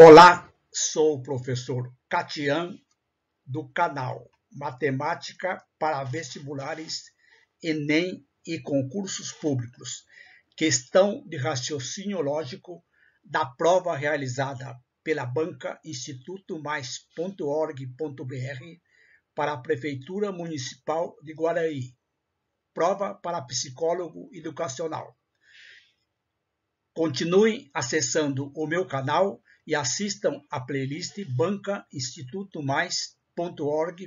Olá, sou o professor Catian do canal Matemática para Vestibulares, Enem e Concursos Públicos, questão de raciocínio lógico da prova realizada pela banca institutomais.org.br para a Prefeitura Municipal de Guaraí. Prova para psicólogo educacional. Continue acessando o meu canal e assistam à playlist bancainstitutomais.org.br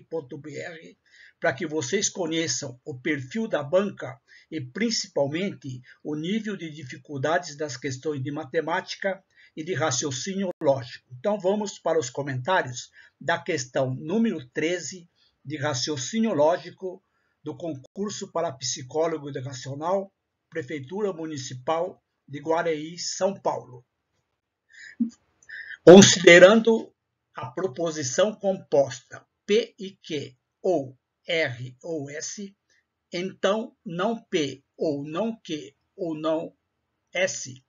para que vocês conheçam o perfil da banca e principalmente o nível de dificuldades das questões de matemática e de raciocínio lógico. Então vamos para os comentários da questão número 13 de raciocínio lógico do concurso para psicólogo educacional, Prefeitura Municipal de Guareí, São Paulo. Considerando a proposição composta P e Q, ou R ou S, então não P ou não Q ou não S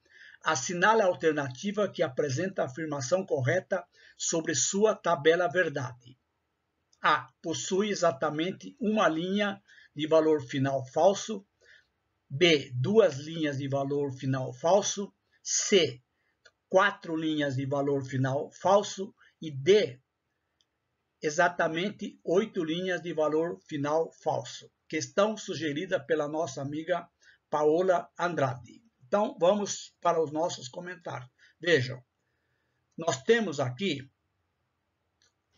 assinale a alternativa que apresenta a afirmação correta sobre sua tabela verdade. A. Possui exatamente uma linha de valor final falso. B. Duas linhas de valor final falso. C quatro linhas de valor final falso e D, exatamente oito linhas de valor final falso. Questão sugerida pela nossa amiga Paola Andrade. Então, vamos para os nossos comentários. Vejam, nós temos aqui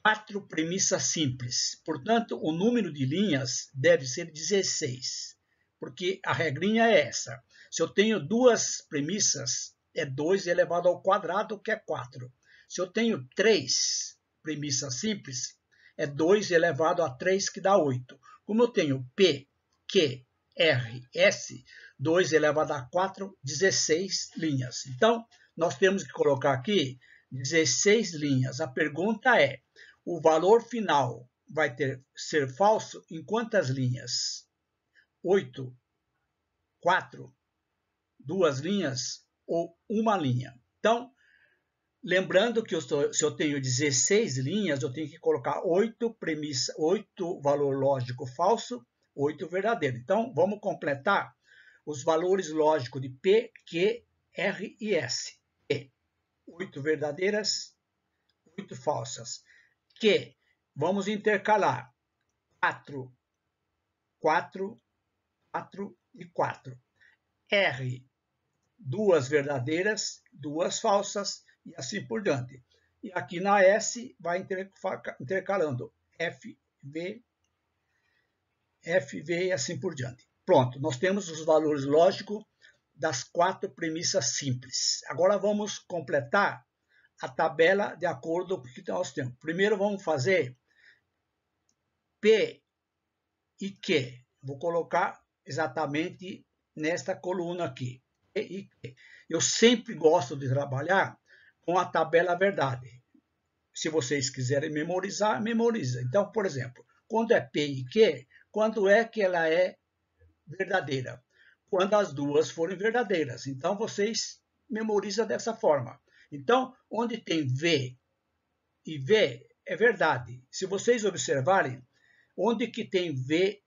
quatro premissas simples. Portanto, o número de linhas deve ser 16, porque a regrinha é essa. Se eu tenho duas premissas é 2 elevado ao quadrado, que é 4. Se eu tenho 3, premissa simples, é 2 elevado a 3, que dá 8. Como eu tenho P, Q, R, S, 2 elevado a 4, 16 linhas. Então, nós temos que colocar aqui 16 linhas. A pergunta é, o valor final vai ter, ser falso em quantas linhas? 8, 4, 2 linhas, ou uma linha. Então, lembrando que eu estou, se eu tenho 16 linhas, eu tenho que colocar 8 premissa, 8 valor lógico falso, 8 verdadeiro. Então, vamos completar os valores lógicos de P, Q, R e S. E, 8 verdadeiras, 8 falsas. Q, vamos intercalar 4, 4, 4 e 4. R, duas verdadeiras, duas falsas e assim por diante. E aqui na S vai intercalando F, V, F, V e assim por diante. Pronto, nós temos os valores lógicos das quatro premissas simples. Agora vamos completar a tabela de acordo com o que nós temos. Primeiro vamos fazer P e Q. Vou colocar exatamente nesta coluna aqui eu sempre gosto de trabalhar com a tabela verdade. Se vocês quiserem memorizar, memoriza. Então, por exemplo, quando é P e Q, quando é que ela é verdadeira? Quando as duas forem verdadeiras. Então, vocês memorizam dessa forma. Então, onde tem V e V é verdade. Se vocês observarem, onde que tem V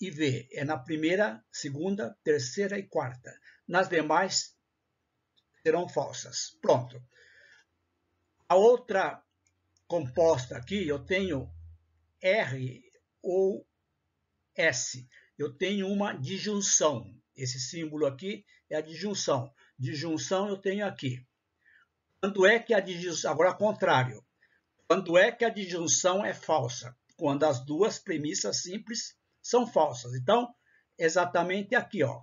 e V? É na primeira, segunda, terceira e quarta nas demais serão falsas. Pronto. A outra composta aqui, eu tenho R ou S. Eu tenho uma disjunção. Esse símbolo aqui é a disjunção. Disjunção eu tenho aqui. Quando é que a disjunção... Agora, contrário. Quando é que a disjunção é falsa? Quando as duas premissas simples são falsas. Então, exatamente aqui, ó.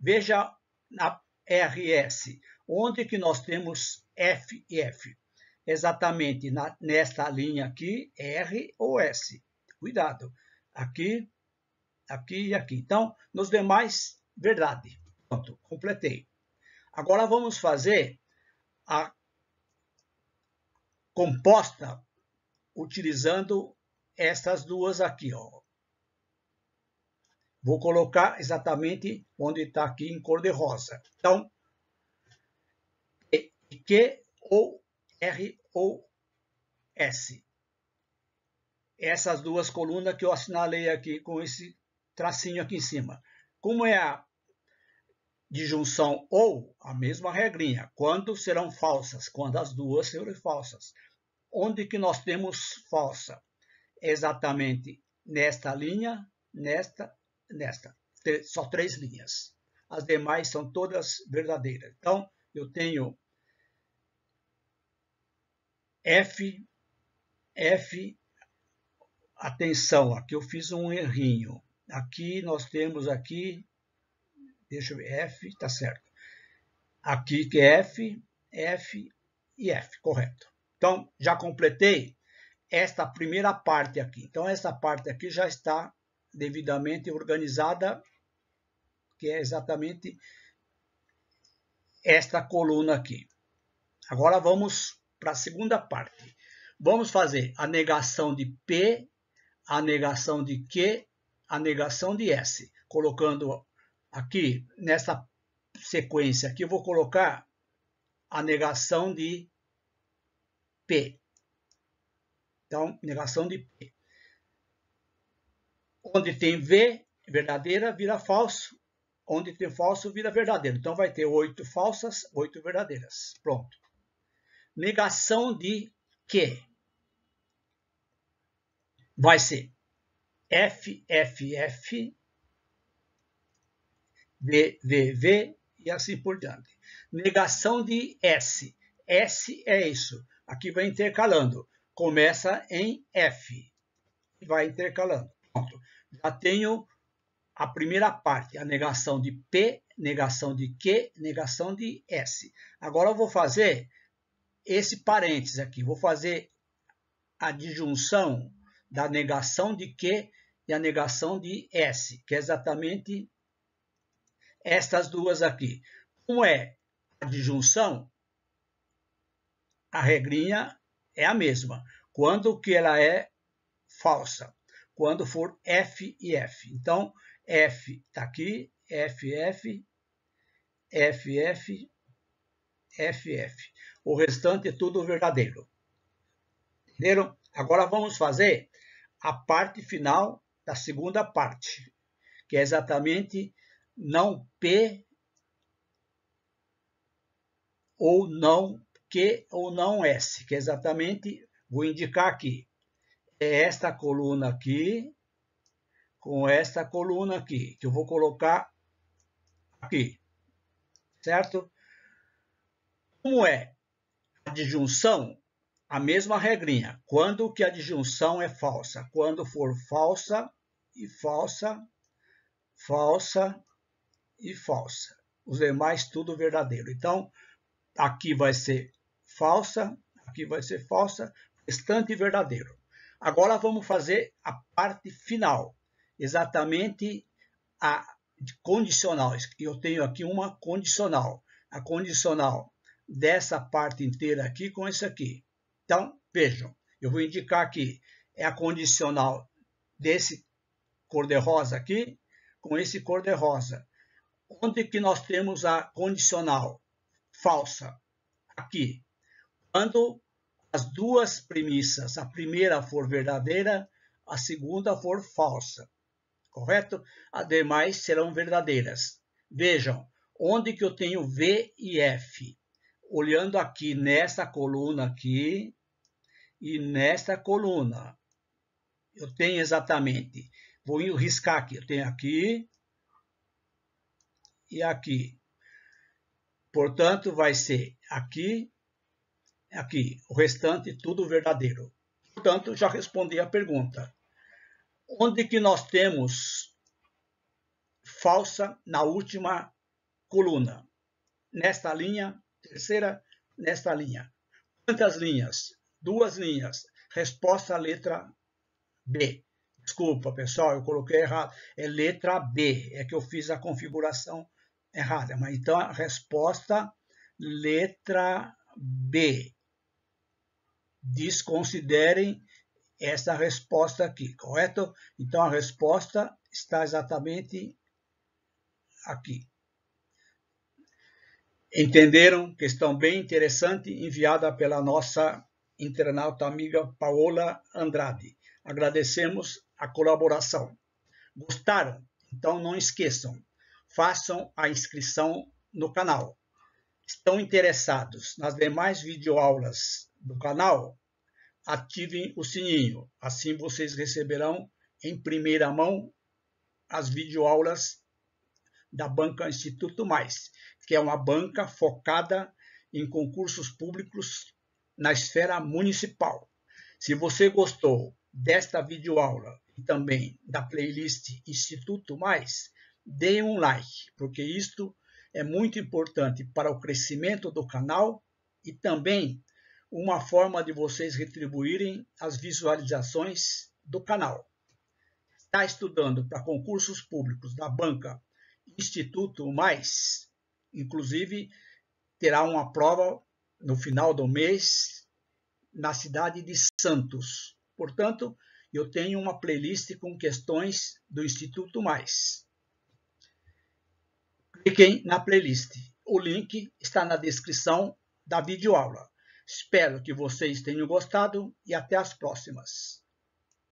Veja na RS, onde que nós temos F e F? Exatamente na, nesta linha aqui, R ou S. Cuidado. Aqui, aqui e aqui. Então, nos demais, verdade. Pronto, completei. Agora vamos fazer a composta utilizando estas duas aqui, ó. Vou colocar exatamente onde está aqui em cor de rosa. Então, Q ou R ou S. Essas duas colunas que eu assinalei aqui com esse tracinho aqui em cima. Como é a disjunção ou, a mesma regrinha, quando serão falsas? Quando as duas serão falsas. Onde que nós temos falsa? Exatamente nesta linha, nesta nesta, só três linhas. As demais são todas verdadeiras. Então, eu tenho F, F, atenção, aqui eu fiz um errinho. Aqui nós temos aqui, deixa eu ver, F, tá certo. Aqui que é F, F e F, correto. Então, já completei esta primeira parte aqui. Então, esta parte aqui já está devidamente organizada, que é exatamente esta coluna aqui. Agora vamos para a segunda parte. Vamos fazer a negação de P, a negação de Q, a negação de S. Colocando aqui, nessa sequência aqui, eu vou colocar a negação de P. Então, negação de P. Onde tem V verdadeira, vira falso. Onde tem falso, vira verdadeiro. Então vai ter oito falsas, oito verdadeiras. Pronto. Negação de Q. Vai ser F, F, F, V, V, V e assim por diante. Negação de S. S é isso. Aqui vai intercalando. Começa em F e vai intercalando. Pronto. Já tenho a primeira parte, a negação de P, negação de Q, negação de S. Agora eu vou fazer esse parênteses aqui. Vou fazer a disjunção da negação de Q e a negação de S, que é exatamente estas duas aqui. Como é a disjunção, a regrinha é a mesma, quando que ela é falsa quando for F e F. Então, F está aqui, FF, FF, FF. O restante é tudo verdadeiro. Entenderam? Agora vamos fazer a parte final da segunda parte, que é exatamente não P ou não Q ou não S, que é exatamente, vou indicar aqui, esta coluna aqui com esta coluna aqui, que eu vou colocar aqui, certo? Como é a disjunção? A mesma regrinha. Quando que a disjunção é falsa? Quando for falsa e falsa, falsa e falsa. Os demais tudo verdadeiro. Então, aqui vai ser falsa, aqui vai ser falsa, restante verdadeiro. Agora vamos fazer a parte final, exatamente a condicional. Eu tenho aqui uma condicional, a condicional dessa parte inteira aqui com isso aqui. Então, vejam, eu vou indicar aqui, é a condicional desse cor-de-rosa aqui com esse cor-de-rosa. Onde que nós temos a condicional falsa? Aqui. Quando as duas premissas, a primeira for verdadeira, a segunda for falsa, correto? As demais serão verdadeiras. Vejam, onde que eu tenho V e F? Olhando aqui nesta coluna aqui e nesta coluna. Eu tenho exatamente, vou riscar aqui, eu tenho aqui e aqui. Portanto, vai ser aqui é aqui, o restante tudo verdadeiro. Portanto, já respondi a pergunta. Onde que nós temos falsa na última coluna? Nesta linha, terceira, nesta linha. Quantas linhas? Duas linhas. Resposta letra B. Desculpa, pessoal, eu coloquei errado. É letra B, é que eu fiz a configuração errada. Mas então a resposta letra B desconsiderem essa resposta aqui, correto? Então a resposta está exatamente aqui. Entenderam? Questão bem interessante enviada pela nossa internauta amiga Paola Andrade. Agradecemos a colaboração. Gostaram? Então não esqueçam, façam a inscrição no canal. Estão interessados nas demais videoaulas do canal, ativem o sininho. Assim vocês receberão em primeira mão as videoaulas da banca Instituto Mais, que é uma banca focada em concursos públicos na esfera municipal. Se você gostou desta videoaula e também da playlist Instituto Mais, dê um like, porque isto é muito importante para o crescimento do canal e também uma forma de vocês retribuírem as visualizações do canal. Está estudando para concursos públicos da banca Instituto Mais? Inclusive, terá uma prova no final do mês na cidade de Santos. Portanto, eu tenho uma playlist com questões do Instituto Mais. Cliquem na playlist. O link está na descrição da videoaula. Espero que vocês tenham gostado e até as próximas.